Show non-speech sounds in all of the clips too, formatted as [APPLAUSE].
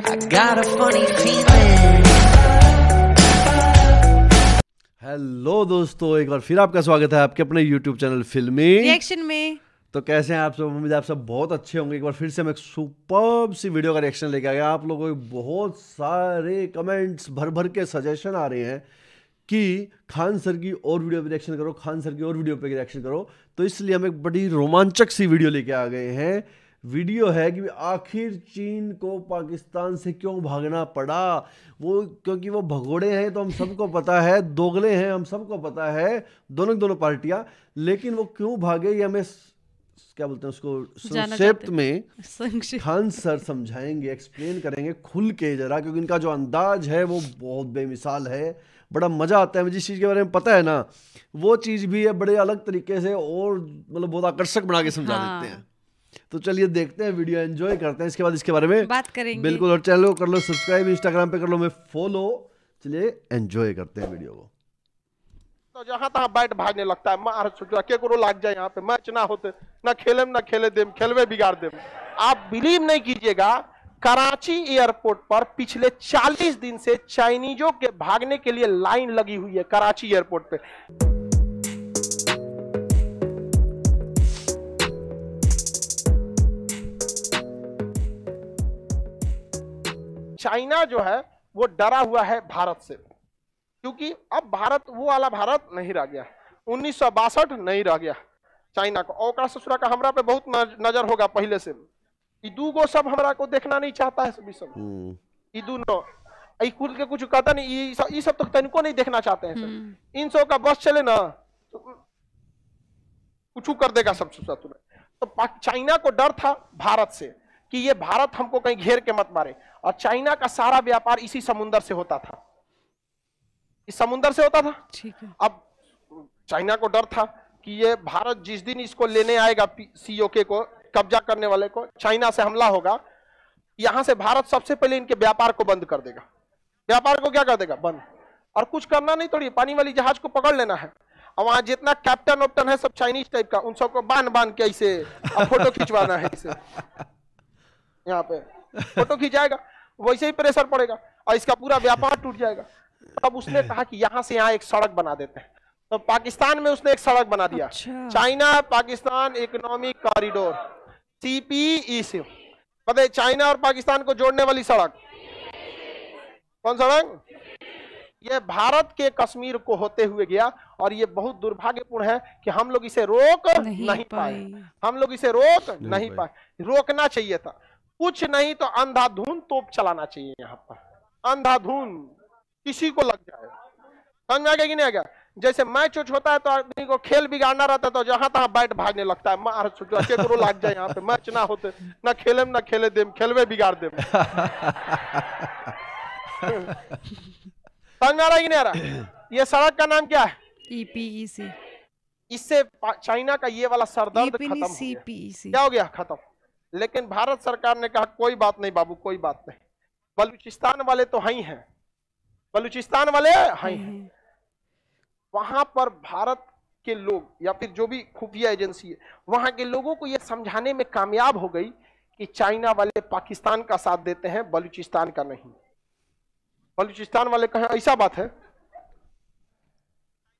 got a funny feeling. Hello दोस्तों एक बार फिर आपका स्वागत है आपके अपने YouTube चैनल फिल्मी रिएक्शन में तो कैसे हैं आप सब उम्मीद आप सब बहुत अच्छे होंगे एक बार फिर से हम एक सुपर सी वीडियो का रिएक्शन लेके आ गया आप लोगों के बहुत सारे कमेंट्स भर भर के सजेशन आ रहे हैं कि खान सर की और वीडियो पर रिएक्शन करो खान सर की और वीडियो पर रिएक्शन करो तो इसलिए हम एक बड़ी रोमांचक सी वीडियो लेके आ गए हैं वीडियो है कि आखिर चीन को पाकिस्तान से क्यों भागना पड़ा वो क्योंकि वो भगोड़े हैं तो हम सबको पता है दोगले हैं हम सबको पता है दोनों दोनों पार्टियां लेकिन वो क्यों भागे ये हमें क्या बोलते हैं उसको संक्षिप्त में खान सर समझाएंगे एक्सप्लेन करेंगे खुल के जरा क्योंकि इनका जो अंदाज है वो बहुत बेमिसाल है बड़ा मज़ा आता है मुझे इस चीज़ के बारे में पता है ना वो चीज़ भी है बड़े अलग तरीके से और मतलब बहुत आकर्षक बना के समझा हाँ। देते हैं तो चलिए देखते हैं वीडियो एंजॉय करते हैं इसके बाद इसके बारे में बात करेंगे बिल्कुल और चैनल को कर लो सब्सक्राइब इंस्टाग्राम पे कर लो मैं फॉलो चलिए एंजॉय करते हैं वीडियो को तो जहां तहां बैठ भागने लगता है मार छुट के करो लाग जाए यहाँ पे मैच ना होते ना खेले ना खेले देम खेलवे बिगाड़ देम आप बिलीव नहीं कीजिएगा कराची एयरपोर्ट पर पिछले 40 दिन से चाइनीजों के भागने के लिए लाइन लगी हुई है कराची एयरपोर्ट पे चाइना जो है वो डरा हुआ है भारत से क्योंकि अब भारत वो वाला भारत नहीं रह गया उन्नीस नहीं रह गया चाइना को औका ससुरा का हमरा पे बहुत नजर होगा पहले से दू गो सब हमरा को देखना नहीं चाहता है सभी सब हम्म। दू नो कुल के कुछ कहता नहीं सब तो तनिको नहीं देखना चाहते हैं हम्म। इन सब का बस चले ना तो कुछ कर देगा सब सुसा तुम्हें तो चाइना को डर था भारत से कि ये भारत हमको कहीं घेर के मत मारे और चाइना का सारा व्यापार इसी समुन्दर से होता था इस समुन्दर से होता था ठीक है अब चाइना को डर था कि ये भारत जिस दिन इसको लेने आएगा सीओके को कब्जा करने वाले को चाइना से हमला होगा यहां से भारत सबसे पहले इनके व्यापार को बंद कर देगा व्यापार को क्या कर देगा बंद और कुछ करना नहीं थोड़ी पानी वाली जहाज को पकड़ लेना है और वहां जितना कैप्टन ऑप्टन है सब चाइनीज टाइप का उन सबको बांध बांध के ऐसे फोटो खिंचवाना है इसे यहाँ पे फोटो खिंचाएगा वैसे ही प्रेशर पड़ेगा और इसका पूरा व्यापार टूट जाएगा तब उसने [LAUGHS] कहा कि यहाँ से यहाँ एक सड़क बना देते हैं तो पाकिस्तान में उसने एक सड़क बना दिया अच्छा। China Pakistan economic corridor e CPE पता है चाइना और पाकिस्तान को जोड़ने वाली सड़क कौन सड़क ये भारत के कश्मीर को होते हुए गया और ये बहुत दुर्भाग्यपूर्ण है कि हम लोग इसे रोक नहीं, नहीं पाए।, पाए हम लोग इसे रोक नहीं, नहीं पाए।, पाए रोकना चाहिए था कुछ नहीं तो अंधाधुन तोप चलाना चाहिए यहाँ पर अंधाधुन किसी को लग जाए समझ आ गया कि नहीं आ गया जैसे मैच उच होता है तो आदमी को खेल बिगाड़ना रहता है तो जहां तहां बैठ भागने लगता है मार के करो लाग जाए यहाँ पे मैच ना होते ना खेले ना खेले दे खेलवे बिगाड़ दे समझ आ रहा है कि नहीं आ रहा ये सड़क का नाम क्या है ईपीईसी e e इससे चाइना का ये वाला सरदर्द e खत्म हो गया क्या हो गया खत्म लेकिन भारत सरकार ने कहा कोई बात नहीं बाबू कोई बात नहीं बलूचिस्तान वाले तो हई हैं बलूचिस्तान वाले हई हैं वहां पर भारत के लोग या फिर जो भी खुफिया एजेंसी है वहां के लोगों को यह समझाने में कामयाब हो गई कि चाइना वाले पाकिस्तान का साथ देते हैं बलूचिस्तान का नहीं बलूचिस्तान वाले कहें ऐसा बात है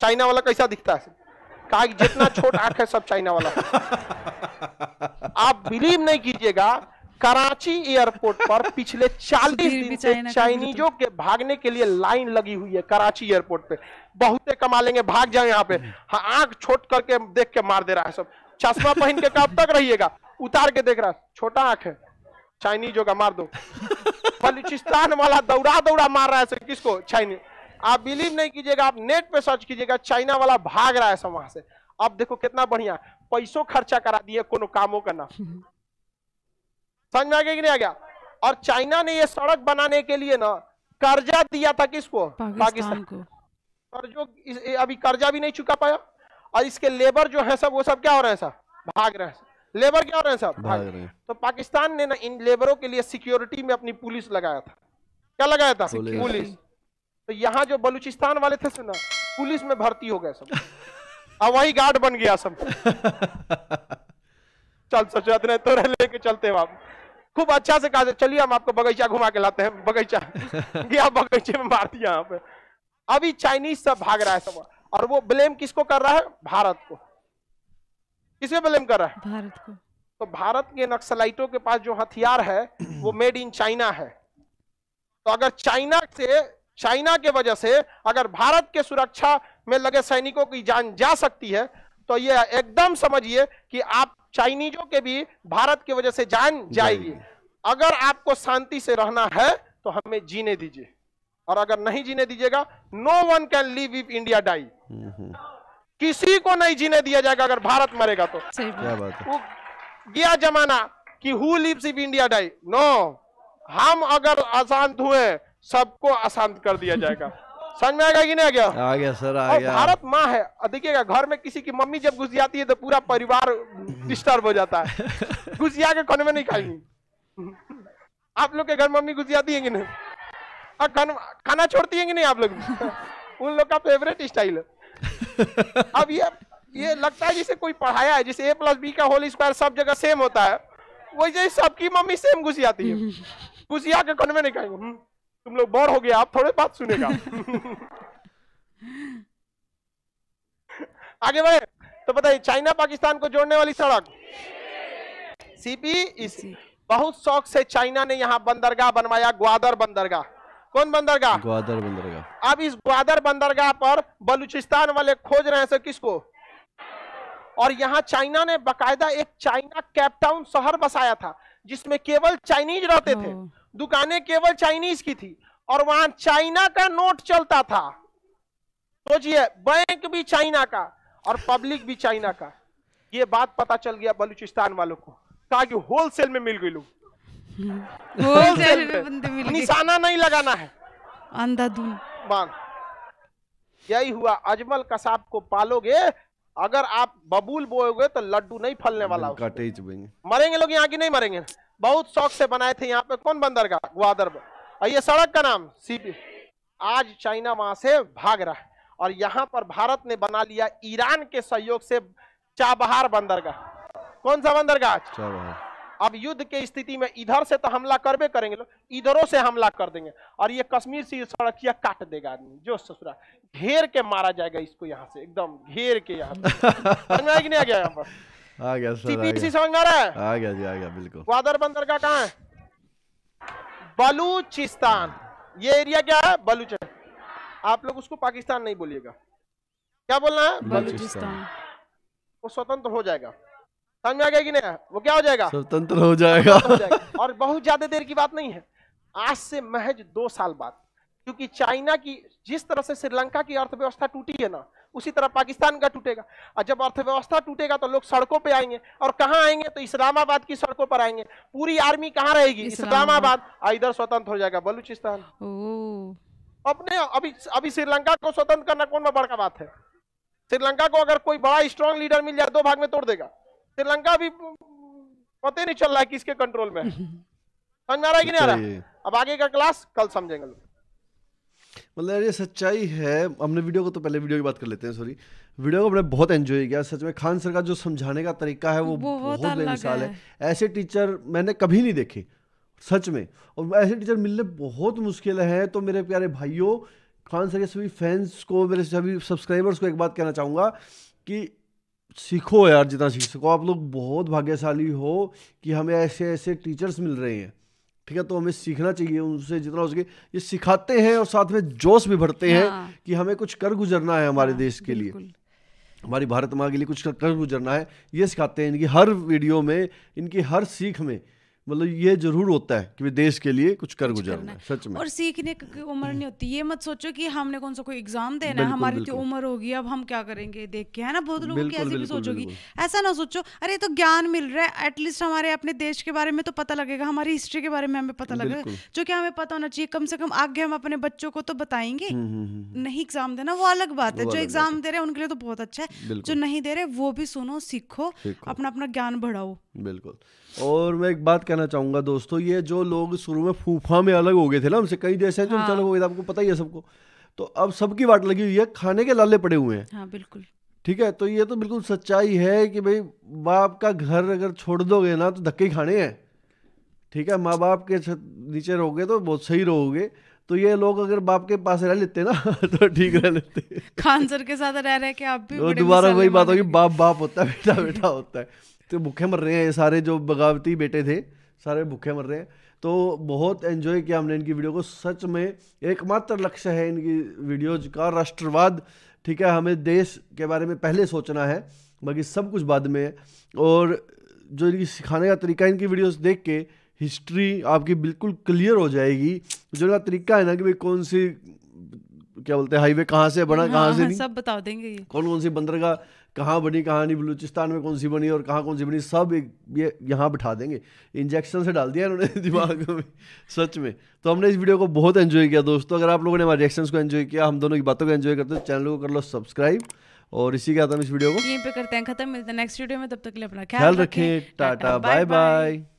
चाइना वाला कैसा दिखता है कहा जितना छोट आंख है सब चाइना वाला [LAUGHS] आप बिलीव नहीं कीजिएगा कराची एयरपोर्ट पर पिछले 40 दिन से चाइनीजों तो। के भागने के लिए लाइन लगी हुई है कराची एयरपोर्ट पे बहुत कमा लेंगे भाग जाए यहाँ पे हाँ आंख छोट करके देख के मार दे रहा है सब चश्मा पहन के कब तक रहिएगा उतार के देख रहा है छोटा आंख है चाइनीजों का मार दो बलूचिस्तान वाला दौड़ा दौड़ा मार रहा है सर किसको चाइनी आप बिलीव नहीं कीजिएगा आप नेट पे सर्च कीजिएगा चाइना वाला भाग रहा है सब वहां से अब देखो कितना बढ़िया पैसों खर्चा करा दिए कोनो कामों का ना समझ में आ गया कि नहीं आ गया और चाइना ने ये सड़क बनाने के लिए ना कर्जा दिया था किसको पाकिस्तान को और जो अभी कर्जा भी नहीं चुका पाया और इसके लेबर जो है सब वो सब क्या हो रहे हैं सर भाग रहे हैं लेबर क्या हो रहे हैं सब भाग रहे हैं तो पाकिस्तान ने ना इन लेबरों के लिए सिक्योरिटी में अपनी पुलिस लगाया था क्या लगाया था पुलिस तो यहाँ जो बलूचिस्तान वाले थे ना पुलिस में भर्ती हो गए सब [LAUGHS] अब वही गार्ड बन गया सब चल सोचा इतने तोरे लेके चलते हैं हम खूब अच्छा से कहा चलिए हम आपको बगीचा घुमा के लाते हैं बगीचा गया [LAUGHS] बगीचे में मार दिया यहाँ पे अभी चाइनीज सब भाग रहा है सब और वो ब्लेम किसको कर रहा है भारत को किसे ब्लेम कर रहा है भारत को तो भारत के नक्सलाइटों के पास जो हथियार है वो मेड इन चाइना है तो अगर चाइना से चाइना के वजह से अगर भारत के सुरक्षा में लगे सैनिकों की जान जा सकती है तो ये एकदम समझिए कि आप चाइनीजों के भी भारत की वजह से जान जाएगी अगर आपको शांति से रहना है तो हमें जीने दीजिए और अगर नहीं जीने दीजिएगा no one can live if India die किसी को नहीं जीने दिया जाएगा अगर भारत मरेगा तो क्या बात है गया जमाना कि who lives if India die no हम अगर अशांत हुए सबको अशांत कर दिया जाएगा [LAUGHS] समझ में आएगा कि नहीं आ गया आ गया सर आ गया भारत माँ है देखिएगा घर में किसी की मम्मी जब घुस जाती है तो पूरा परिवार डिस्टर्ब हो जाता है घुस [LAUGHS] जा के कोने में नहीं खाएंगे आप लोग के घर मम्मी घुस जाती है कि नहीं खाना छोड़ती है कि नहीं आप लोग [LAUGHS] उन लोग का फेवरेट स्टाइल है [LAUGHS] अब ये ये लगता है जैसे कोई पढ़ाया है जैसे ए प्लस बी का होल स्क्वायर सब जगह सेम होता है वैसे सबकी मम्मी सेम घुस जाती है घुसिया के कन में नहीं खाएंगे तुम लोग बोर हो गया आप थोड़े बात सुनेगा [LAUGHS] आगे बढ़े तो बताइए चाइना पाकिस्तान को जोड़ने वाली सड़क सीपी इस बहुत शौक से चाइना ने यहाँ बंदरगाह बनवाया ग्वादर बंदरगाह कौन बंदरगाह ग्वादर बंदरगाह अब इस ग्वादर बंदरगाह पर बलूचिस्तान वाले खोज रहे हैं किसको और यहाँ चाइना ने बकायदा एक चाइना कैपटाउन शहर बसाया था जिसमें केवल चाइनीज रहते थे हाँ। दुकानें केवल चाइनीज की थी और वहां चाइना का नोट चलता था सोचिए तो बैंक भी चाइना का और पब्लिक भी चाइना का ये बात पता चल गया बलूचिस्तान वालों को कहा कि होलसेल में मिल गई लोग [LAUGHS] होलसेल में निशाना नहीं लगाना है अंधाधुन यही हुआ अजमल कसाब को पालोगे अगर आप बबूल बोएगे तो लड्डू नहीं फलने वाला मरेंगे लोग यहाँ की नहीं मरेंगे बहुत शौक से बनाए थे यहाँ पे कौन बंदरगाह ग्वादर और ये सड़क का नाम सीपी आज चाइना वहां से भाग रहा है और यहाँ पर भारत ने बना लिया ईरान के सहयोग से चाबहार बंदरगाह कौन सा बंदरगाह अब युद्ध की स्थिति में इधर से तो हमला करबे करेंगे लोग इधरों से हमला कर देंगे और ये कश्मीर से सड़क किया काट देगा आदमी जो ससुरा घेर के मारा जाएगा इसको यहाँ से एकदम घेर के यहाँ [LAUGHS] समझ आ गया यहाँ पर आ गया सर सीपीसी समझ में आ रहा है आ गया जी आ गया बिल्कुल ग्वादर का कहां है बलूचिस्तान ये एरिया क्या है बलूचिस्तान आप लोग उसको पाकिस्तान नहीं बोलिएगा क्या बोलना है बलूचिस्तान वो स्वतंत्र हो जाएगा समझ में आ गया कि नहीं वो क्या हो जाएगा स्वतंत्र हो जाएगा और बहुत ज्यादा देर की बात नहीं है आज से महज दो साल बाद क्योंकि चाइना की जिस तरह से श्रीलंका की अर्थव्यवस्था टूटी है ना उसी तरह पाकिस्तान का टूटेगा और जब अर्थव्यवस्था टूटेगा तो लोग सड़कों पे आएंगे और कहाँ आएंगे तो इस्लामाबाद की सड़कों पर आएंगे पूरी आर्मी कहाँ रहेगी इस्लामाबाद इधर स्वतंत्र हो जाएगा बलूचिस्तान अपने अभी अभी श्रीलंका को स्वतंत्र करना कौन बड़का बात है श्रीलंका को अगर कोई बड़ा स्ट्रांग लीडर मिल जाए दो भाग में तोड़ देगा श्रीलंका भी पता नहीं चल रहा है किसके कंट्रोल में [LAUGHS] समझ में आ रहा है कि नहीं आ रहा अच्छा, अब आगे का क्लास कल समझेंगे लोग मतलब ये सच्चाई है हमने वीडियो को तो पहले वीडियो की बात कर लेते हैं सॉरी वीडियो को हमने बहुत एंजॉय किया सच में खान सर का जो समझाने का तरीका है वो बहुत, बेमिसाल है।, है ऐसे टीचर मैंने कभी नहीं देखे सच में और ऐसे टीचर मिलने बहुत मुश्किल है तो मेरे प्यारे भाइयों खान सर के सभी फैंस को मेरे सभी सब्सक्राइबर्स को एक बात कहना चाहूँगा कि सीखो यार जितना सीख सको आप लोग बहुत भाग्यशाली हो कि हमें ऐसे ऐसे टीचर्स मिल रहे हैं ठीक है तो हमें सीखना चाहिए उनसे जितना हो सके ये सिखाते हैं और साथ में जोश भी भरते हैं हाँ। कि हमें कुछ कर गुजरना है हमारे हाँ, देश के लिए हमारी भारत माँ के लिए कुछ कर गुजरना है ये सिखाते हैं इनकी हर वीडियो में इनकी हर सीख में मतलब ये जरूर होता है कि देश के लिए कुछ कर गुजरना है सच में और सीखने की उम्र नहीं होती ये मत सोचो कि हमने कौन सा कोई एग्जाम देना है हमारी तो उम्र होगी अब हम क्या करेंगे देख के है ना बहुत लोगों की ऐसी भी सोचोगी ऐसा ना सोचो अरे तो ज्ञान मिल रहा है एटलीस्ट हमारे अपने देश के बारे में तो पता लगेगा हमारी हिस्ट्री के बारे में हमें पता लगेगा जो कि हमें पता होना चाहिए कम से कम आगे हम अपने बच्चों को तो बताएंगे हम्म, हम्म, हम्म, नहीं एग्जाम देना वो अलग बात है जो एग्जाम दे रहे हैं उनके लिए तो बहुत अच्छा है जो नहीं दे रहे वो भी सुनो सीखो अपना अपना ज्ञान बढ़ाओ बिल्कुल और मैं एक बात कहना चाहूंगा दोस्तों ये जो लोग शुरू में फूफा में अलग हो गए थे ना हमसे कई देश हैं जो हाँ। अलग हो गए थे आपको पता ही है सबको तो अब सबकी वाट लगी हुई है खाने के लाले पड़े हुए हैं हाँ बिल्कुल ठीक है तो ये तो बिल्कुल सच्चाई है कि भाई बाप का घर अगर छोड़ दोगे ना तो धक्के खाने हैं ठीक है माँ बाप के नीचे रहोगे तो बहुत सही रहोगे तो ये लोग अगर बाप के पास रह लेते ना [LAUGHS] तो ठीक रह लेते खान सर के साथ रह रहे आप भी दोबारा वही बात होगी बाप बाप होता है बेटा बेटा होता है तो भूखे मर रहे हैं ये सारे जो बगावती बेटे थे सारे भूखे मर रहे हैं तो बहुत एंजॉय किया हमने इनकी वीडियो को सच में एकमात्र लक्ष्य है इनकी वीडियोज का राष्ट्रवाद ठीक है हमें देश के बारे में पहले सोचना है बाकी सब कुछ बाद में है और जो इनकी सिखाने का तरीका इनकी वीडियोस देख के हिस्ट्री आपकी बिल्कुल क्लियर हो जाएगी जो इनका तरीका है ना कि भाई कौन सी क्या बोलते हैं हाईवे कहाँ से बना कहाँ हाँ, से हाँ, नहीं सब बता देंगे कौन कौन सी बंदरगाह कहाँ बनी कहाँ नहीं बलूचिस्तान में कौन सी बनी और कहाँ कौन सी बनी सब एक ये यहाँ बिठा देंगे इंजेक्शन से डाल दिया इन्होंने [LAUGHS] दिमाग में सच में तो हमने इस वीडियो को बहुत एंजॉय किया दोस्तों अगर आप लोगों ने हमारे रिएक्शंस को एंजॉय किया हम दोनों की बातों को एंजॉय करते हैं चैनल तो को कर लो सब्सक्राइब और इसी के आता हम इस वीडियो को यहीं पे करते हैं खत्म मिलते हैं नेक्स्ट वीडियो में तब तक के लिए अपना ख्याल रखें टाटा बाय बाय